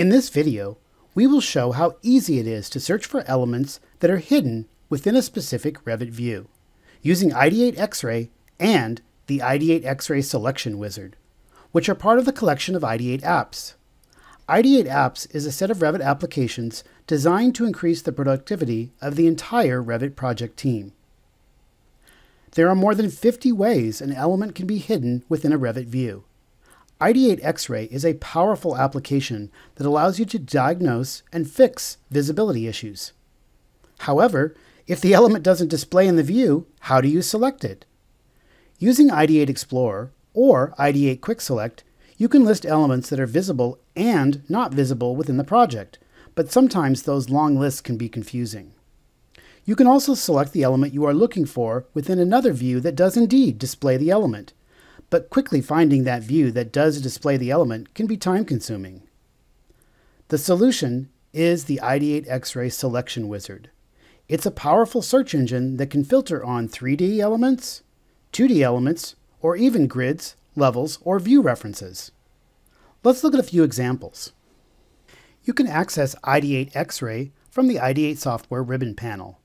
In this video, we will show how easy it is to search for elements that are hidden within a specific Revit view, using ID8 X-Ray and the ID8 X-Ray Selection Wizard, which are part of the collection of ID8 apps. ID8 apps is a set of Revit applications designed to increase the productivity of the entire Revit project team. There are more than 50 ways an element can be hidden within a Revit view, ID8 X-ray is a powerful application that allows you to diagnose and fix visibility issues. However, if the element doesn't display in the view, how do you select it? Using ID8 Explorer or ID8 Quick Select, you can list elements that are visible and not visible within the project, but sometimes those long lists can be confusing. You can also select the element you are looking for within another view that does indeed display the element, but quickly finding that view that does display the element can be time consuming. The solution is the ID8 X-Ray Selection Wizard. It's a powerful search engine that can filter on 3D elements, 2D elements, or even grids, levels, or view references. Let's look at a few examples. You can access ID8 X-Ray from the ID8 Software Ribbon panel.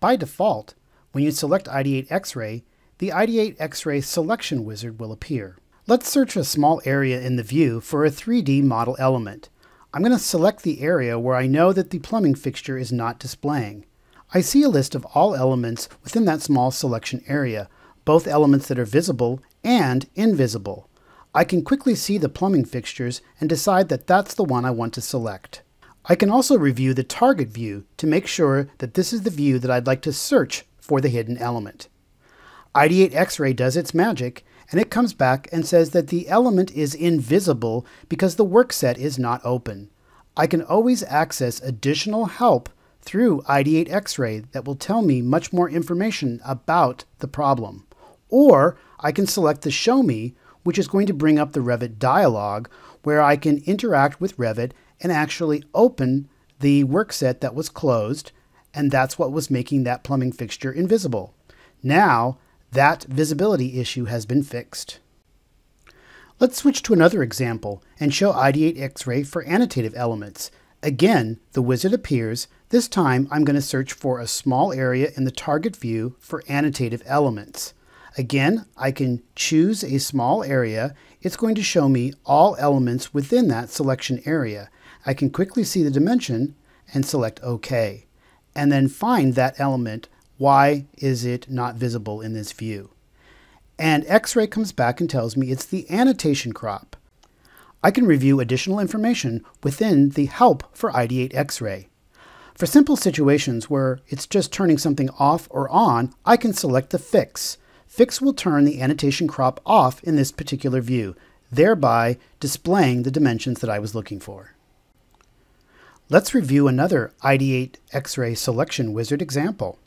By default, when you select ID8 X-Ray, the Ideate X-Ray Selection Wizard will appear. Let's search a small area in the view for a 3D model element. I'm going to select the area where I know that the plumbing fixture is not displaying. I see a list of all elements within that small selection area, both elements that are visible and invisible. I can quickly see the plumbing fixtures and decide that that's the one I want to select. I can also review the target view to make sure that this is the view that I'd like to search for the hidden element. ID8 X ray does its magic, and it comes back and says that the element is invisible because the workset is not open. I can always access additional help through ID8 X-ray that will tell me much more information about the problem. Or I can select the Show Me, which is going to bring up the Revit dialog where I can interact with Revit and actually open the workset that was closed and that's what was making that plumbing fixture invisible. Now that visibility issue has been fixed. Let's switch to another example and show ID8 X-Ray for annotative elements. Again, the wizard appears. This time I'm going to search for a small area in the target view for annotative elements. Again, I can choose a small area. It's going to show me all elements within that selection area. I can quickly see the dimension and select OK, and then find that element why is it not visible in this view? And X-ray comes back and tells me it's the annotation crop. I can review additional information within the Help for ID8 X-ray. For simple situations where it's just turning something off or on, I can select the Fix. Fix will turn the annotation crop off in this particular view, thereby displaying the dimensions that I was looking for. Let's review another ID8 X-ray selection wizard example.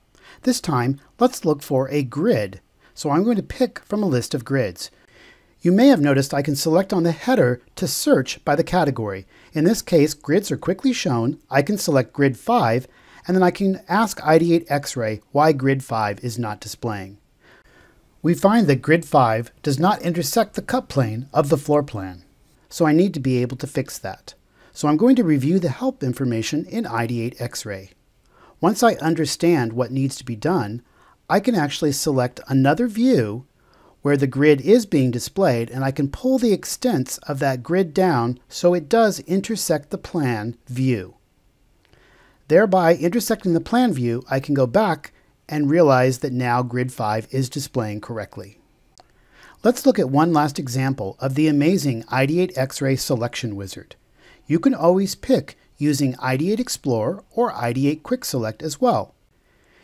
This time, let's look for a grid. So I'm going to pick from a list of grids. You may have noticed I can select on the header to search by the category. In this case, grids are quickly shown. I can select grid 5, and then I can ask Ideate X-Ray why grid 5 is not displaying. We find that grid 5 does not intersect the cut plane of the floor plan, so I need to be able to fix that. So I'm going to review the help information in Ideate X-Ray. Once I understand what needs to be done, I can actually select another view where the grid is being displayed and I can pull the extents of that grid down so it does intersect the plan view. Thereby intersecting the plan view, I can go back and realize that now grid 5 is displaying correctly. Let's look at one last example of the amazing ID8 X-Ray Selection Wizard. You can always pick using Ideate Explorer or Ideate Quick Select as well.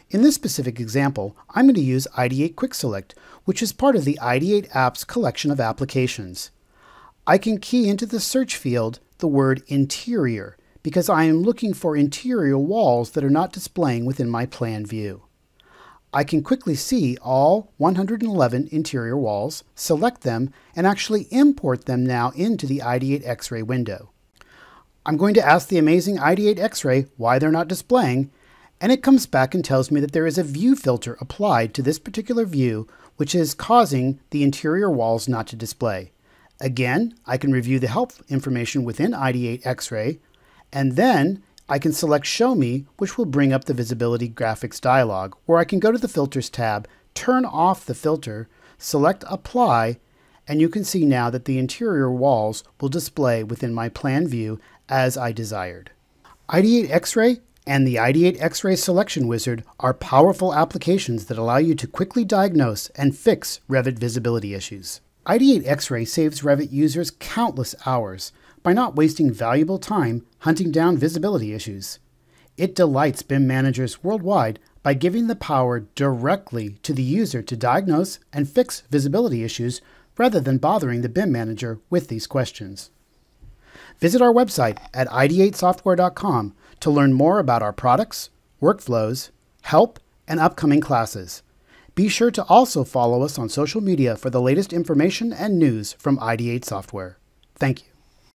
In this specific example, I'm going to use Ideate Quick Select, which is part of the Ideate Apps collection of applications. I can key into the search field the word interior because I am looking for interior walls that are not displaying within my plan view. I can quickly see all 111 interior walls, select them, and actually import them now into the Ideate X-Ray window. I'm going to ask the amazing ID8 X-Ray why they're not displaying, and it comes back and tells me that there is a view filter applied to this particular view which is causing the interior walls not to display. Again, I can review the help information within ID8 X-Ray, and then I can select Show Me, which will bring up the Visibility Graphics dialog, where I can go to the Filters tab, turn off the filter, select Apply, and you can see now that the interior walls will display within my plan view as I desired. ID8 X-Ray and the ID8 X-Ray Selection Wizard are powerful applications that allow you to quickly diagnose and fix Revit visibility issues. ID8 X-Ray saves Revit users countless hours by not wasting valuable time hunting down visibility issues. It delights BIM managers worldwide by giving the power directly to the user to diagnose and fix visibility issues rather than bothering the BIM manager with these questions. Visit our website at ideatesoftware.com to learn more about our products, workflows, help, and upcoming classes. Be sure to also follow us on social media for the latest information and news from Ideate Software. Thank you.